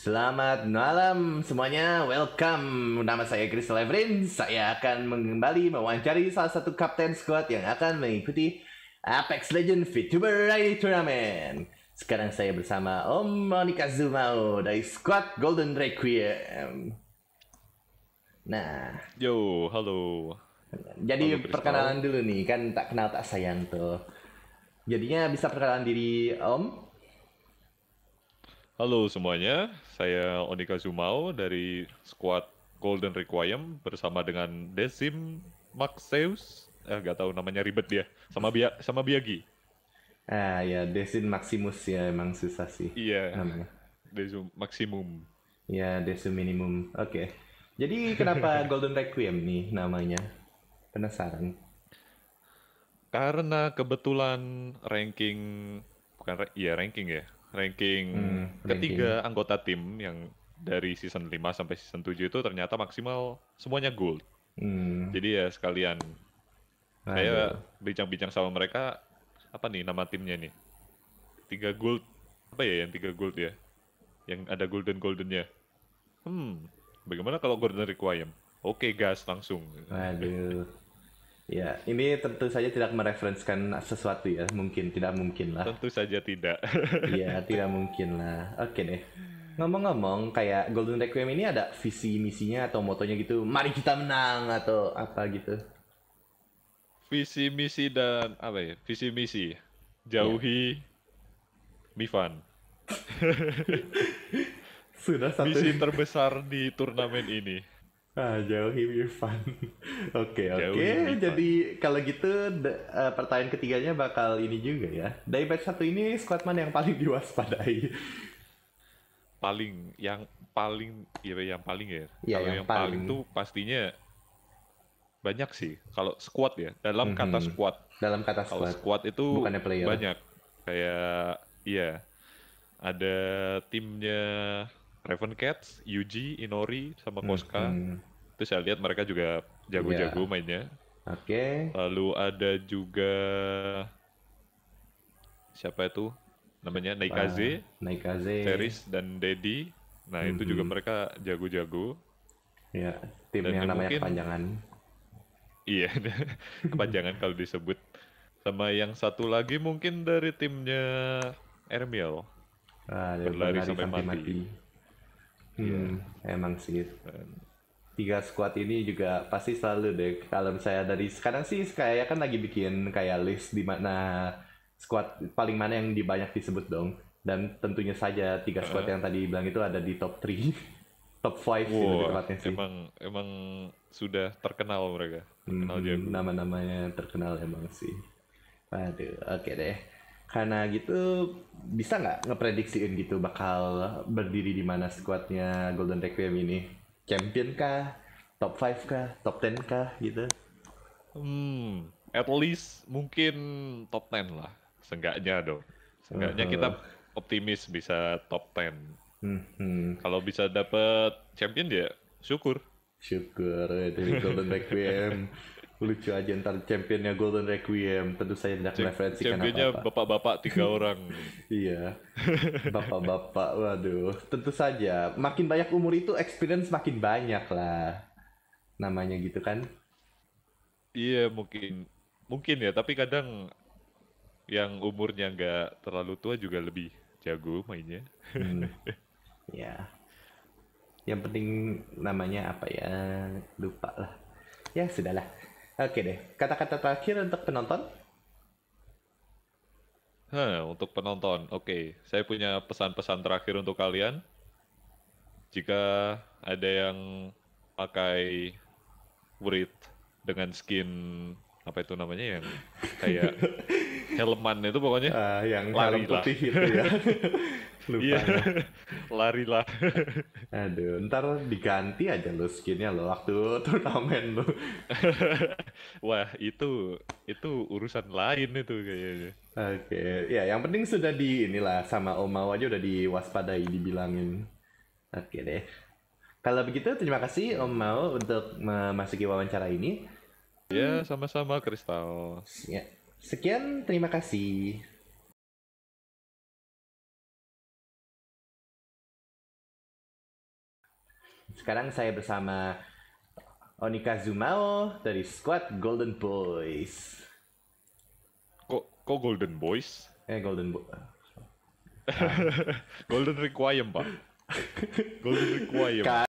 Selamat malam semuanya, welcome. Nama saya Chris Levrin. Saya akan mengembali mewawancari salah satu kapten squad yang akan mengikuti Apex Legend VTuber Rally Tournament. Sekarang saya bersama Om Monika Zumao dari squad Golden Requiem. Nah, yo, halo. Jadi halo, perkenalan dulu nih, kan tak kenal tak sayang tuh. Jadinya bisa perkenalan diri Om Halo semuanya, saya Onika Zumao dari squad Golden Requiem bersama dengan Desim Maxeus, eh gak tahu namanya ribet dia, sama Bia sama Biagi. Ah ya Desim Maximus ya emang susah sih. Iya. Namanya. Desim Maximum. Ya Desim Minimum. Oke. Okay. Jadi kenapa Golden Requiem nih namanya? Penasaran. Karena kebetulan ranking bukan ya ranking ya ranking hmm, ketiga ranking. anggota tim yang dari season 5 sampai season 7 itu ternyata maksimal semuanya gold. Hmm. Jadi ya sekalian saya nah, iya. bincang-bincang sama mereka apa nih nama timnya nih? Tiga gold apa ya yang tiga gold ya? Yang ada golden goldennya. Hmm, bagaimana kalau golden requiem? Oke gas langsung. Aduh. Ya, ini tentu saja tidak mereferensikan sesuatu ya, mungkin tidak mungkin lah. Tentu saja tidak. Iya, tidak mungkin lah. Oke nih, Ngomong-ngomong, kayak Golden Requiem ini ada visi misinya atau motonya gitu, mari kita menang atau apa gitu. Visi misi dan apa ya? Visi misi. Jauhi ya. Mifan. Sudah satu. Misi terbesar di turnamen ini. Ah, jauh your fun. Oke, oke. Okay, Jadi kalau gitu uh, pertanyaan ketiganya bakal ini juga ya. Dari batch satu ini squad mana yang paling diwaspadai. Paling yang paling ya yang paling ya. ya kalau yang, yang paling. paling tuh pastinya banyak sih kalau squad ya. Dalam mm -hmm. kata squad. Dalam kata squad. Kalau squad itu banyak. Kayak iya. Ada timnya Raven Cats, Yuji, Inori, sama Koska. Hmm. Itu saya lihat mereka juga jago-jago yeah. mainnya. Oke. Okay. Lalu ada juga siapa itu? Namanya Naikaze, ah, Naikaze, Teris dan Dedi. Nah, mm-hmm. itu juga mhm. mereka jago-jago. Ya, tim dan yang namanya mungkin, kepanjangan. Iya, kepanjangan kalau disebut. Sama yang satu lagi mungkin dari timnya Ermiel. Ah, berlari sampai, sampai mati. mati. Iya. Hmm, yeah. emang sih. Kan. Tiga squad ini juga pasti selalu deh. Kalau saya dari sekarang sih kayak kan lagi bikin kayak list di mana squad paling mana yang dibanyak disebut dong. Dan tentunya saja tiga squad uh. yang tadi bilang itu ada di top 3 top 5 wow, sih tempatnya sih. Emang emang sudah terkenal mereka. Terkenal hmm, Nama-namanya terkenal emang sih. Waduh, oke okay deh karena gitu bisa nggak ngeprediksiin gitu bakal berdiri di mana skuadnya Golden Requiem ini? Champion kah? Top 5 kah? Top 10 kah? Gitu. Hmm, at least mungkin top 10 lah. Seenggaknya dong. Seenggaknya uh-huh. kita optimis bisa top 10. Hmm. Kalau bisa dapet champion dia ya syukur. Syukur itu Golden Requiem lucu aja ntar championnya Golden Requiem tentu saya tidak referensi karena apa bapak-bapak tiga orang iya bapak-bapak waduh tentu saja makin banyak umur itu experience makin banyak lah namanya gitu kan iya mungkin mungkin ya tapi kadang yang umurnya nggak terlalu tua juga lebih jago mainnya hmm. ya yang penting namanya apa ya lupa lah ya sudahlah Oke deh, kata-kata terakhir untuk penonton. Hah, untuk penonton, oke. Okay. Saya punya pesan-pesan terakhir untuk kalian. Jika ada yang pakai writ dengan skin apa itu namanya yang kayak helman itu pokoknya uh, yang lari helm putih itu ya lupa yeah. lari lah aduh ntar diganti aja lo skinnya lo waktu turnamen lo wah itu itu urusan lain itu kayaknya oke okay. ya yang penting sudah di inilah sama Oma aja udah diwaspadai dibilangin oke okay deh kalau begitu terima kasih Om mau untuk memasuki wawancara ini. Ya, sama-sama Kristal. Ya, Sekian, terima kasih. Sekarang saya bersama Onika Zumao dari squad Golden Boys. Kok, ko Golden Boys? Eh Golden Ah. Golden Requiem pak. Golden Requiem. Ka